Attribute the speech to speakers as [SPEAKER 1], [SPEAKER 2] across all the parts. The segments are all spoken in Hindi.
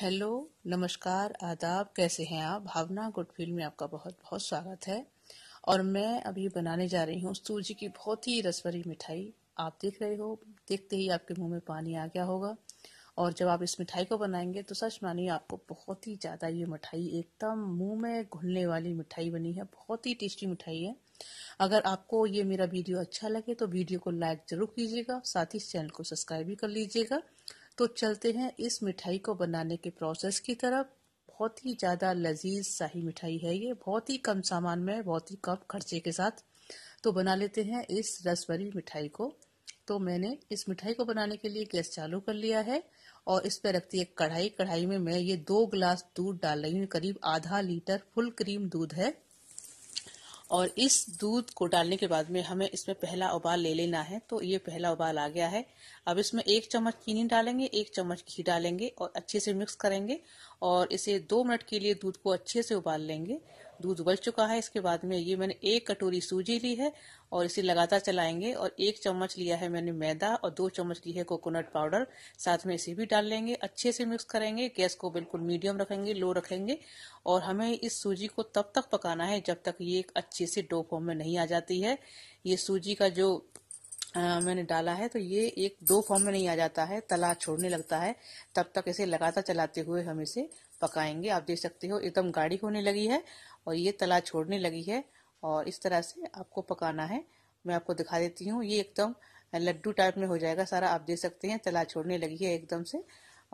[SPEAKER 1] हेलो नमस्कार आदाब कैसे हैं आप भावना गुड फील में आपका बहुत बहुत स्वागत है और मैं अभी बनाने जा रही हूँ सूजी की बहुत ही रसभरी मिठाई आप देख रहे हो देखते ही आपके मुंह में पानी आ गया होगा और जब आप इस मिठाई को बनाएंगे तो सच मानिए आपको बहुत ही ज़्यादा ये मिठाई एकदम मुंह में घुलने वाली मिठाई बनी है बहुत ही टेस्टी मिठाई है अगर आपको ये मेरा वीडियो अच्छा लगे तो वीडियो को लाइक जरूर कीजिएगा साथ ही इस चैनल को सब्सक्राइब भी कर लीजिएगा तो चलते हैं इस मिठाई को बनाने के प्रोसेस की तरफ बहुत ही ज़्यादा लजीज शाही मिठाई है ये बहुत ही कम सामान में बहुत ही कम खर्चे के साथ तो बना लेते हैं इस रसभरी मिठाई को तो मैंने इस मिठाई को बनाने के लिए गैस चालू कर लिया है और इस पर रखती है कढ़ाई कढ़ाई में मैं ये दो गिलास दूध डाल रही हूँ करीब आधा लीटर फुल क्रीम दूध है और इस दूध को डालने के बाद में हमें इसमें पहला उबाल ले लेना है तो ये पहला उबाल आ गया है अब इसमें एक चम्मच चीनी डालेंगे एक चम्मच घी डालेंगे और अच्छे से मिक्स करेंगे और इसे दो मिनट के लिए दूध को अच्छे से उबाल लेंगे दूध उबल चुका है इसके बाद में ये मैंने एक कटोरी सूजी ली है और इसे लगातार चलाएंगे और एक चम्मच लिया है मैंने मैदा और दो चम्मच ली है कोकोनट पाउडर साथ में इसे भी डाल लेंगे अच्छे से मिक्स करेंगे गैस को बिल्कुल मीडियम रखेंगे लो रखेंगे और हमें इस सूजी को तब तक पकाना है जब तक ये एक अच्छे से डो फॉर्म में नहीं आ जाती है ये सूजी का जो आ, मैंने डाला है तो ये एक दो फॉर्म में नहीं आ जाता है तला छोड़ने लगता है तब तक इसे लगातार चलाते हुए हम इसे पकाएंगे आप देख सकते हो एकदम गाढ़ी होने लगी है और ये तला छोड़ने लगी है और इस तरह से आपको पकाना है मैं आपको दिखा देती हूँ ये एकदम लड्डू टाइप में हो जाएगा सारा आप देख सकते हैं तला छोड़ने लगी है एकदम से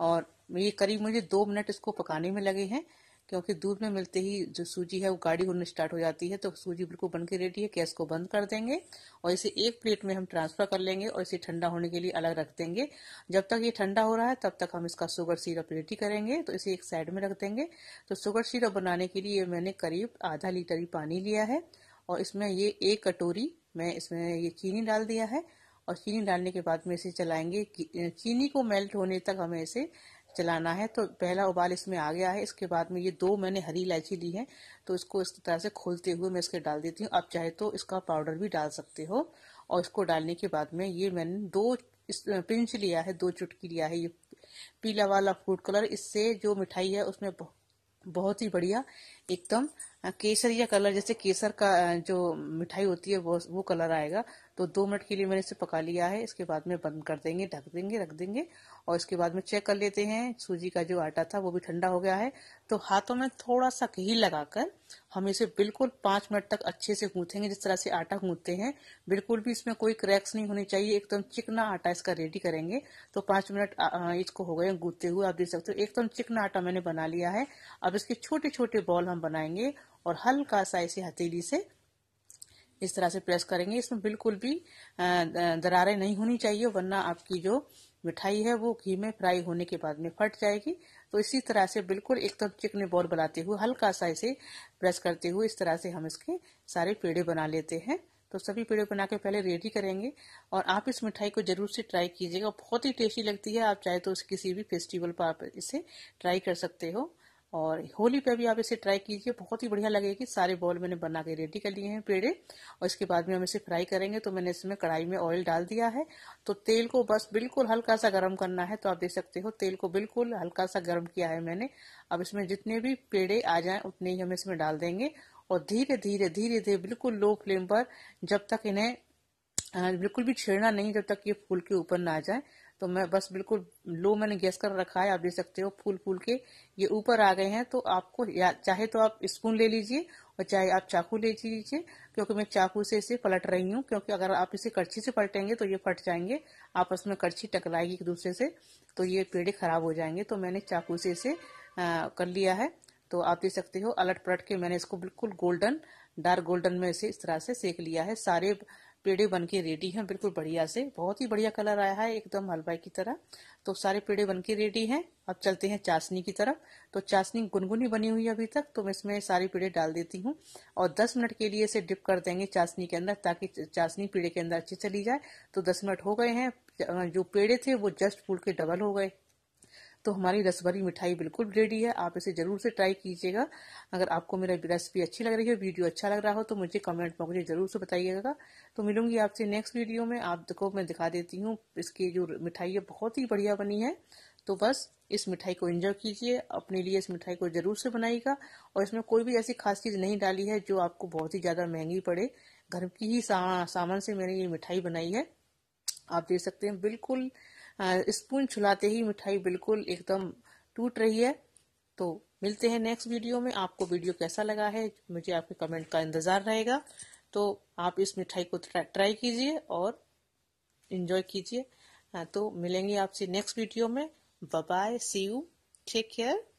[SPEAKER 1] और ये करीब मुझे दो मिनट इसको पकाने में लगे हैं क्योंकि दूध में मिलते ही जो सूजी है वो गाढ़ी होने स्टार्ट हो जाती है तो सूजी बिल्कुल बन के रेडी है गैस को बंद कर देंगे और इसे एक प्लेट में हम ट्रांसफर कर लेंगे और इसे ठंडा होने के लिए अलग रख देंगे जब तक ये ठंडा हो रहा है तब तक हम इसका शुगर सीरप रेडी करेंगे तो इसे एक साइड में रख देंगे तो शुगर सीरप बनाने के लिए मैंने करीब आधा लीटर ही पानी लिया है और इसमें ये एक कटोरी मैं इसमें ये चीनी डाल दिया है और चीनी डालने के बाद में इसे चलाएंगे चीनी को मेल्ट होने तक हमें इसे चलाना है तो पहला उबाल इसमें आ गया है इसके बाद में ये दो मैंने हरी इलायची ली है तो इसको इस तरह से खोलते हुए मैं इसके डाल देती हूँ आप चाहे तो इसका पाउडर भी डाल सकते हो और इसको डालने के बाद में ये मैंने दो पिंच लिया है दो चुटकी लिया है ये पीला वाला फूड कलर इससे जो मिठाई है उसमें बहुत ही बढ़िया एकदम केसरिया कलर जैसे केसर का जो मिठाई होती है वो वो कलर आएगा तो दो मिनट के लिए मैंने इसे पका लिया है इसके बाद में बंद कर देंगे ढक देंगे रख देंगे और इसके बाद में चेक कर लेते हैं सूजी का जो आटा था वो भी ठंडा हो गया है तो हाथों में थोड़ा सा घी लगाकर हम इसे बिल्कुल पांच मिनट तक अच्छे से गूंथेंगे जिस तरह से आटा गूंथते हैं बिल्कुल भी इसमें कोई क्रैक्स नहीं होनी चाहिए एकदम चिकना आटा इसका रेडी करेंगे तो पांच मिनट इसको हो गए गूंथते हुए आप देख सकते हो एकदम चिकना आटा मैंने बना लिया है अब इसके छोटे छोटे बॉल हम बनाएंगे और हल्का सा इसे हथेली से इस तरह से प्रेस करेंगे इसमें बिल्कुल भी दरारें नहीं होनी चाहिए वरना आपकी जो मिठाई है वो घी में फ्राई होने के बाद में फट जाएगी तो इसी तरह से बिल्कुल एकदम चिकने बॉल बनाते हुए हल्का सा इसे प्रेस करते हुए इस तरह से हम इसके सारे पेड़े बना लेते हैं तो सभी पेड़े बना के पहले रेडी करेंगे और आप इस मिठाई को जरूर से ट्राई कीजिएगा बहुत ही टेस्टी लगती है आप चाहे तो किसी भी फेस्टिवल पर आप इसे ट्राई कर सकते हो और होली पे भी आप इसे ट्राई कीजिए बहुत ही बढ़िया लगेगी सारे बॉल मैंने बना के रेडी कर लिए हैं पेड़े और इसके बाद में हम इसे फ्राई करेंगे तो मैंने इसमें कढ़ाई में ऑयल डाल दिया है तो तेल को बस बिल्कुल हल्का सा गर्म करना है तो आप देख सकते हो तेल को बिल्कुल हल्का सा गर्म किया है मैंने अब इसमें जितने भी पेड़े आ जाए उतने ही हम इसमें डाल देंगे और धीरे धीरे धीरे धीरे बिल्कुल लो फ्लेम पर जब तक इन्हें बिल्कुल भी छेड़ना नहीं जब तक ये फूल के ऊपर ना आ जाए तो मैं बस बिल्कुल लो मैंने गैस कर रखा है आप देख सकते हो फूल फूल के ये ऊपर आ गए हैं तो आपको चाहे तो आप स्पून ले लीजिए और चाहे आप चाकू ले लीजिए क्योंकि मैं चाकू से इसे पलट रही हूँ क्योंकि अगर आप इसे कड़छी से पलटेंगे तो ये फट जाएंगे आपस में कड़छी टकराएगी एक दूसरे से तो ये पेड़े खराब हो जाएंगे तो मैंने चाकू से इसे कर लिया है तो आप देख सकते हो अलट पलट के मैंने इसको बिल्कुल गोल्डन डार्क गोल्डन में इसे इस तरह से सेक लिया है सारे पेड़े बन के रेडी है बिल्कुल बढ़िया से बहुत ही बढ़िया कलर आया है एकदम हलवाई की तरह तो सारे पेड़े बन के रेडी हैं अब चलते हैं चाशनी की तरफ तो चाशनी गुनगुनी बनी हुई है अभी तक तो मैं इसमें सारे पेड़े डाल देती हूँ और 10 मिनट के लिए इसे डिप कर देंगे चाशनी के अंदर ताकि चाशनी पेड़े के अंदर अच्छी चली जाए तो दस मिनट हो गए हैं जो पेड़े थे वो जस्ट फूल के डबल हो गए तो हमारी रसभरी मिठाई बिल्कुल रेडी है आप इसे ज़रूर से ट्राई कीजिएगा अगर आपको मेरा रेसिपी अच्छी लग रही है वीडियो अच्छा लग रहा हो तो मुझे कमेंट में मुझे ज़रूर से बताइएगा तो मिलूंगी आपसे नेक्स्ट वीडियो में आपको मैं दिखा देती हूँ इसकी जो मिठाई है बहुत ही बढ़िया बनी है तो बस इस मिठाई को एंजॉय कीजिए अपने लिए इस मिठाई को ज़रूर से बनाइएगा और इसमें कोई भी ऐसी खास चीज़ नहीं डाली है जो आपको बहुत ही ज़्यादा महंगी पड़े घर की ही सामान से मैंने ये मिठाई बनाई है आप देख सकते हैं बिल्कुल स्पून छुलाते ही मिठाई बिल्कुल एकदम टूट रही है तो मिलते हैं नेक्स्ट वीडियो में आपको वीडियो कैसा लगा है मुझे आपके कमेंट का इंतजार रहेगा तो आप इस मिठाई को ट्राई कीजिए और इन्जॉय कीजिए तो मिलेंगे आपसे नेक्स्ट वीडियो में bye see you take care